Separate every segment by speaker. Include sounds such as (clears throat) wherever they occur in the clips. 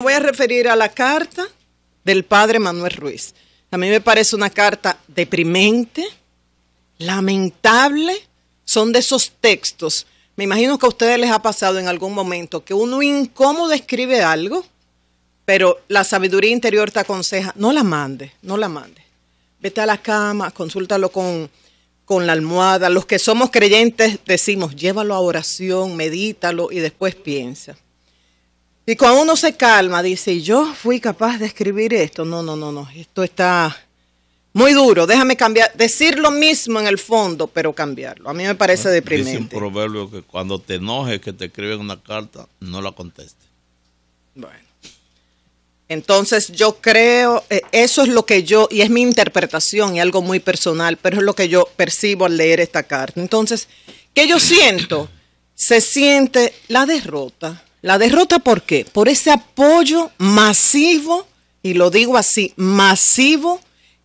Speaker 1: voy a referir a la carta del padre Manuel Ruiz. A mí me parece una carta deprimente, lamentable. Son de esos textos. Me imagino que a ustedes les ha pasado en algún momento que uno incómodo escribe algo, pero la sabiduría interior te aconseja, no la mande, no la mande. Vete a la cama, consúltalo con la almohada. Los que somos creyentes decimos, llévalo a oración, medítalo y después piensa. Y cuando uno se calma, dice, yo fui capaz de escribir esto. No, no, no, no, esto está muy duro. Déjame cambiar, decir lo mismo en el fondo, pero cambiarlo. A mí me parece deprimente. Dice un proverbio que cuando te enojes que te escriben una carta, no la contestes. Bueno. Entonces yo creo, eh, eso es lo que yo, y es mi interpretación y algo muy personal, pero es lo que yo percibo al leer esta carta. Entonces, ¿qué yo siento? Se siente la derrota, la derrota, ¿por qué? Por ese apoyo masivo, y lo digo así, masivo,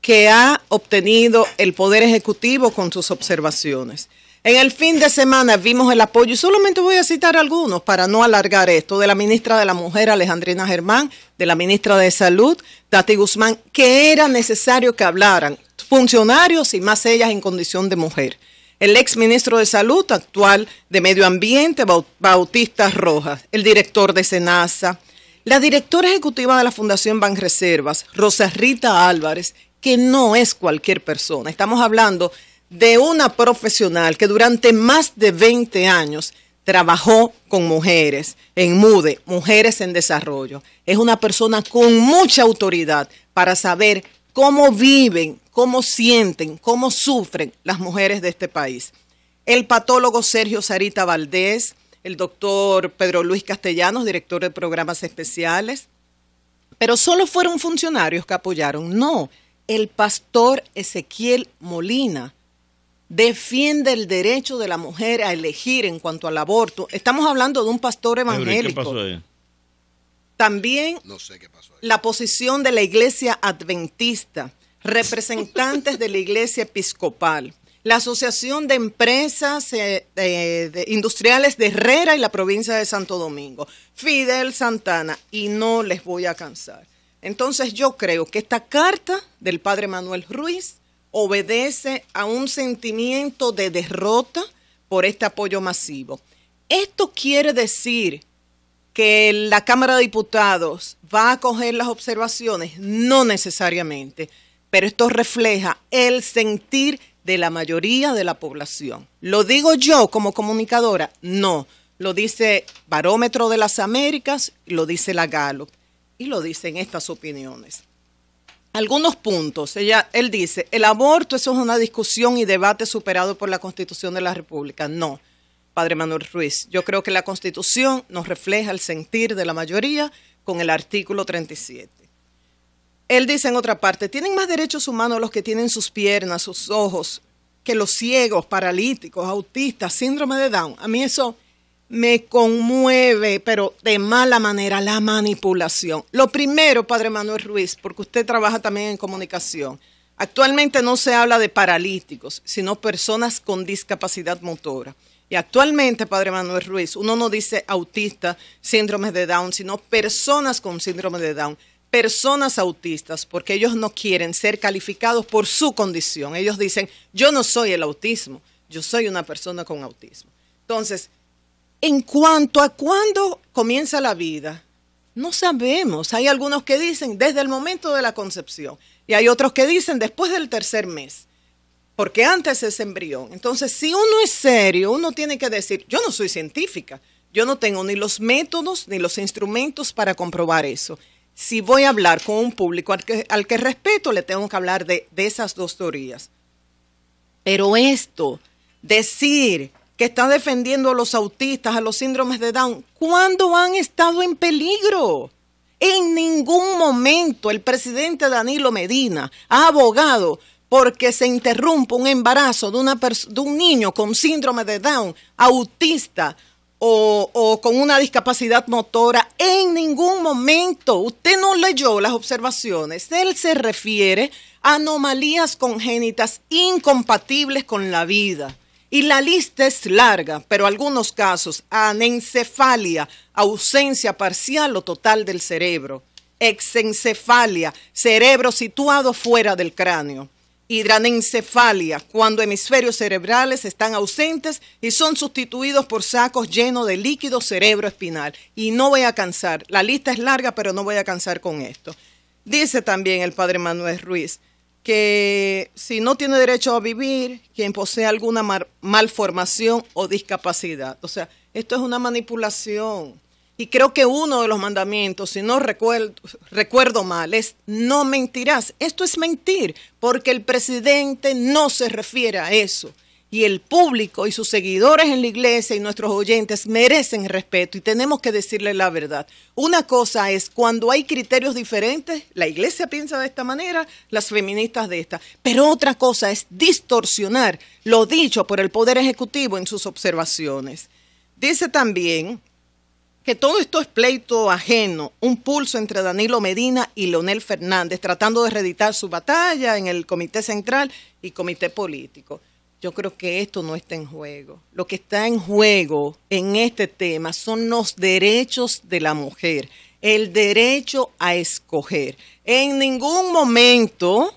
Speaker 1: que ha obtenido el Poder Ejecutivo con sus observaciones. En el fin de semana vimos el apoyo, y solamente voy a citar algunos para no alargar esto, de la ministra de la Mujer, Alejandrina Germán, de la ministra de Salud, Tati Guzmán, que era necesario que hablaran funcionarios y más ellas en condición de mujer el ex ministro de Salud, actual de Medio Ambiente, Bautista Rojas, el director de SENASA, la directora ejecutiva de la Fundación Banreservas, Rosa Rita Álvarez, que no es cualquier persona. Estamos hablando de una profesional que durante más de 20 años trabajó con mujeres en MUDE, Mujeres en Desarrollo. Es una persona con mucha autoridad para saber cómo viven, cómo sienten, cómo sufren las mujeres de este país. El patólogo Sergio Sarita Valdés, el doctor Pedro Luis Castellanos, director de programas especiales. Pero solo fueron funcionarios que apoyaron. No, el pastor Ezequiel Molina defiende el derecho de la mujer a elegir en cuanto al aborto. Estamos hablando de un pastor evangélico. También la posición de la iglesia adventista, representantes de la iglesia episcopal, la Asociación de Empresas eh, eh, Industriales de Herrera y la provincia de Santo Domingo, Fidel Santana, y no les voy a cansar. Entonces yo creo que esta carta del padre Manuel Ruiz obedece a un sentimiento de derrota por este apoyo masivo. Esto quiere decir que la Cámara de Diputados va a coger las observaciones, no necesariamente, pero esto refleja el sentir de la mayoría de la población. ¿Lo digo yo como comunicadora? No. Lo dice Barómetro de las Américas, lo dice la Gallup y lo dicen estas opiniones. Algunos puntos. Ella, él dice, el aborto, eso es una discusión y debate superado por la Constitución de la República. No padre Manuel Ruiz. Yo creo que la Constitución nos refleja el sentir de la mayoría con el artículo 37. Él dice en otra parte, tienen más derechos humanos los que tienen sus piernas, sus ojos, que los ciegos, paralíticos, autistas, síndrome de Down. A mí eso me conmueve, pero de mala manera, la manipulación. Lo primero, padre Manuel Ruiz, porque usted trabaja también en comunicación, actualmente no se habla de paralíticos, sino personas con discapacidad motora. Y actualmente, Padre Manuel Ruiz, uno no dice autista, síndrome de Down, sino personas con síndrome de Down, personas autistas, porque ellos no quieren ser calificados por su condición. Ellos dicen, yo no soy el autismo, yo soy una persona con autismo. Entonces, en cuanto a cuándo comienza la vida, no sabemos. Hay algunos que dicen desde el momento de la concepción y hay otros que dicen después del tercer mes porque antes es embrión. Entonces, si uno es serio, uno tiene que decir, yo no soy científica, yo no tengo ni los métodos ni los instrumentos para comprobar eso. Si voy a hablar con un público al que, respeto, le tengo que hablar de, de esas dos teorías. Pero esto, decir que está defendiendo a los autistas, a los síndromes de Down, ¿cuándo han estado en peligro? En ningún momento el presidente Danilo Medina ha abogado porque se interrumpe un embarazo de, un niño con síndrome de Down, autista o con una discapacidad motora, en ningún momento usted no leyó las observaciones. Él se refiere a anomalías congénitas incompatibles con la vida. Y la lista es larga, pero algunos casos, anencefalia, ausencia parcial o total del cerebro, exencefalia, cerebro situado fuera del cráneo, hidranencefalia, cuando hemisferios cerebrales están ausentes y son sustituidos por sacos llenos de líquido cerebroespinal. Y no voy a cansar, la lista es larga, pero no voy a cansar con esto. Dice también el padre Manuel Ruiz que si no tiene derecho a vivir, quien posee alguna malformación o discapacidad. O sea, esto es una manipulación. Y creo que uno de los mandamientos, si no recuerdo, recuerdo mal, es no mentirás. Esto es mentir, porque el presidente no se refiere a eso. Y el público y sus seguidores en la iglesia y nuestros oyentes merecen respeto y tenemos que decirles la verdad. Una cosa es cuando hay criterios diferentes, la iglesia piensa de esta manera, las feministas de esta. Pero otra cosa es distorsionar lo dicho por el Poder Ejecutivo en sus observaciones. Dice también que todo esto es pleito ajeno, un pulso entre Danilo Medina y Leonel Fernández, tratando de reeditar su batalla en el Comité Central y Comité Político. Yo creo que esto no está en juego. Lo que está en juego en este tema son los derechos de la mujer, el derecho a escoger. En ningún momento,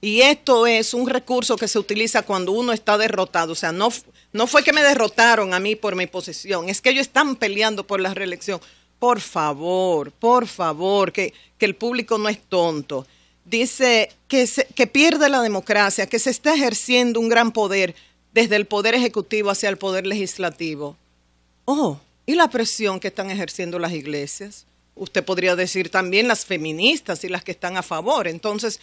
Speaker 1: y esto es un recurso que se utiliza cuando uno está derrotado, o sea, no no fue que me derrotaron a mí por mi posición, es que ellos están peleando por la reelección. Por favor, por favor, que, que el público no es tonto. Dice que, que pierde la democracia, que se está ejerciendo un gran poder desde el poder ejecutivo hacia el poder legislativo. Oh, y la presión que están ejerciendo las iglesias. Usted podría decir también las feministas y las que están a favor. Entonces,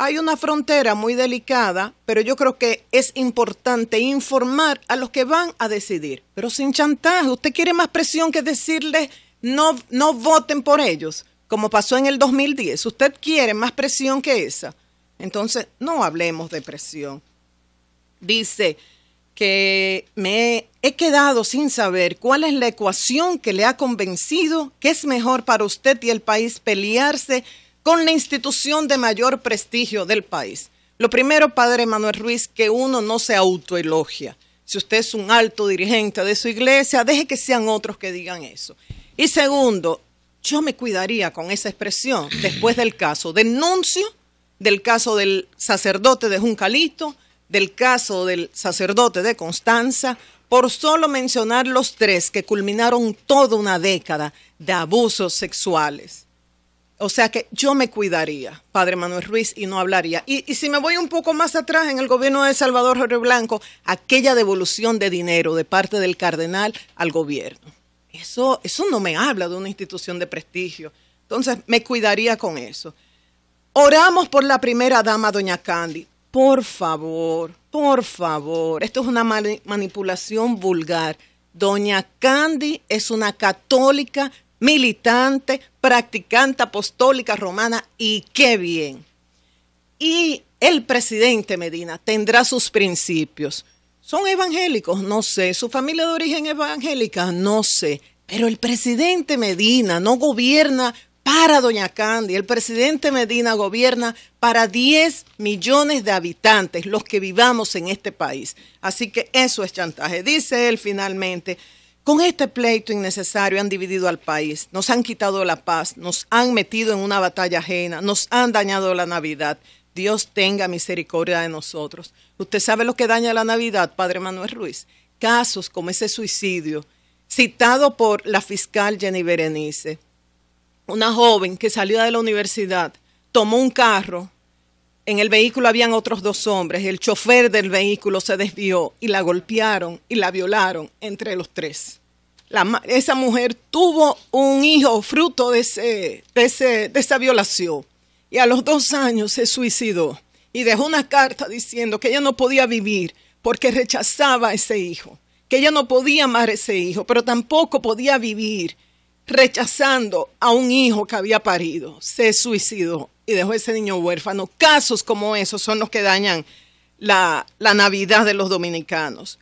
Speaker 1: hay una frontera muy delicada, pero yo creo que es importante informar a los que van a decidir, pero sin chantaje. Usted quiere más presión que decirles no, no voten por ellos, como pasó en el 2010. Usted quiere más presión que esa. Entonces, no hablemos de presión. Dice que me he quedado sin saber cuál es la ecuación que le ha convencido que es mejor para usted y el país pelearse con la institución de mayor prestigio del país. Lo primero, Padre Manuel Ruiz, que uno no se autoelogia. Si usted es un alto dirigente de su iglesia, deje que sean otros que digan eso. Y segundo, yo me cuidaría con esa expresión (clears throat) después del caso denuncio, del caso del sacerdote de Juncalito, del caso del sacerdote de Constanza, por solo mencionar los tres que culminaron toda una década de abusos sexuales. O sea que yo me cuidaría, padre Manuel Ruiz, y no hablaría. Y, si me voy un poco más atrás, en el gobierno de Salvador Jorge Blanco, aquella devolución de dinero de parte del cardenal al gobierno. Eso, eso no me habla de una institución de prestigio. Entonces, me cuidaría con eso. Oramos por la primera dama, doña Candy. Por favor, por favor. Esto es una manipulación vulgar. Doña Candy es una católica militante, practicante apostólica romana y qué bien. Y el presidente Medina tendrá sus principios. ¿Son evangélicos? No sé. ¿Su familia de origen evangélica? No sé. Pero el presidente Medina no gobierna para Doña Candy. El presidente Medina gobierna para 10 millones de habitantes, los que vivamos en este país. Así que eso es chantaje. Dice él finalmente, con este pleito innecesario han dividido al país, nos han quitado la paz, nos han metido en una batalla ajena, nos han dañado la Navidad. Dios tenga misericordia de nosotros. Usted sabe lo que daña la Navidad, Padre Manuel Ruiz. Casos como ese suicidio, citado por la fiscal Jenny Berenice, una joven que salió de la universidad, tomó un carro, en el vehículo habían otros dos hombres. El chofer del vehículo se desvió y la golpearon y la violaron entre los tres. esa mujer tuvo un hijo fruto de, ese, de, de esa violación y a los dos años se suicidó y dejó una carta diciendo que ella no podía vivir porque rechazaba a ese hijo, que ella no podía amar a ese hijo, pero tampoco podía vivir rechazando a un hijo que había parido. Se suicidó y dejó ese niño huérfano. Casos como esos son los que dañan la, Navidad de los dominicanos.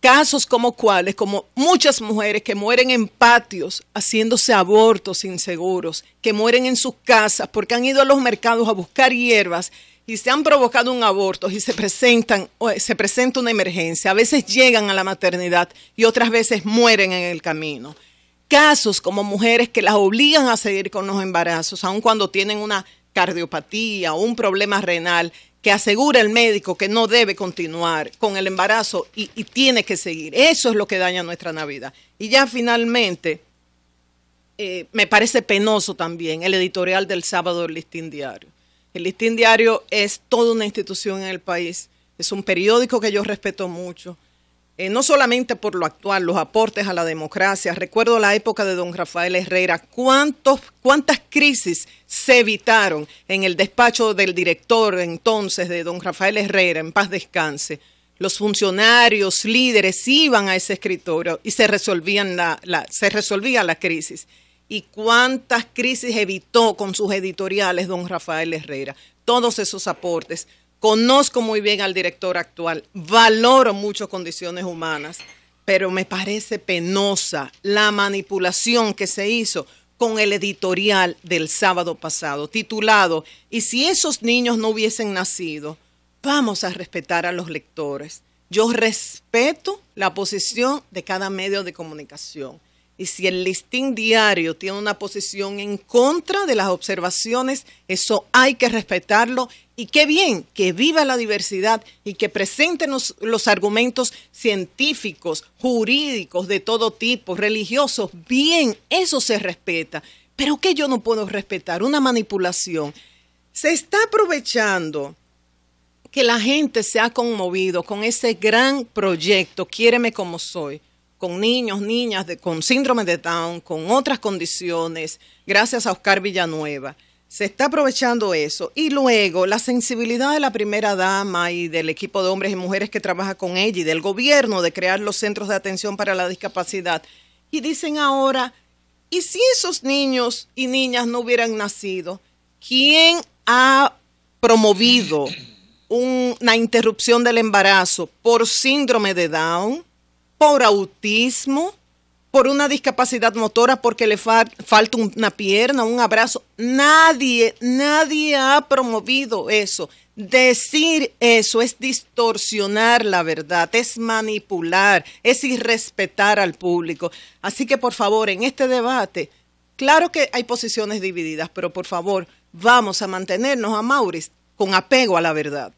Speaker 1: Casos como cuáles, como muchas mujeres que mueren en patios haciéndose abortos inseguros, que mueren en sus casas porque han ido a los mercados a buscar hierbas y se han provocado un aborto y se presentan se presenta una emergencia, a veces llegan a la maternidad y otras veces mueren en el camino. Casos como mujeres que las obligan a seguir con los embarazos, aun cuando tienen una cardiopatía un problema renal que asegura el médico que no debe continuar con el embarazo y, tiene que seguir. Eso es lo que daña nuestra Navidad. Y ya finalmente, eh, me parece penoso también el editorial del sábado del Listín Diario. El Listín Diario es toda una institución en el país, es un periódico que yo respeto mucho, eh, no solamente por lo actual, los aportes a la democracia. Recuerdo la época de don Rafael Herrera, ¿Cuántos, cuántas crisis se evitaron en el despacho del director entonces de don Rafael Herrera, en paz descanse. Los funcionarios, líderes iban a ese escritorio y se, resolvían la, se resolvía la crisis. ¿Y cuántas crisis evitó con sus editoriales don Rafael Herrera? Todos esos aportes Conozco muy bien al director actual, valoro mucho condiciones humanas, pero me parece penosa la manipulación que se hizo con el editorial del sábado pasado, titulado, y si esos niños no hubiesen nacido, vamos a respetar a los lectores. Yo respeto la posición de cada medio de comunicación y si el listín diario tiene una posición en contra de las observaciones, eso hay que respetarlo y qué bien que viva la diversidad y que presenten los, argumentos científicos, jurídicos, de todo tipo, religiosos, bien, eso se respeta. Pero que yo no puedo respetar una manipulación. Se está aprovechando que la gente se ha conmovido con ese gran proyecto, Quiéreme como soy con niños, niñas con síndrome de Down, con otras condiciones, gracias a Oscar Villanueva. Se está aprovechando eso. Y luego la sensibilidad de la primera dama y del equipo de hombres y mujeres que trabaja con ella y del gobierno de crear los centros de atención para la discapacidad. Y dicen ahora, ¿y si esos niños y niñas no hubieran nacido? ¿Quién ha promovido una interrupción del embarazo por síndrome de Down? por autismo, por una discapacidad motora, porque le falta una pierna, un abrazo. Nadie, nadie ha promovido eso. Decir eso es distorsionar la verdad, es manipular, es irrespetar al público. Así que por favor, en este debate, claro que hay posiciones divididas, pero por favor, vamos a mantenernos a Maurice con apego a la verdad.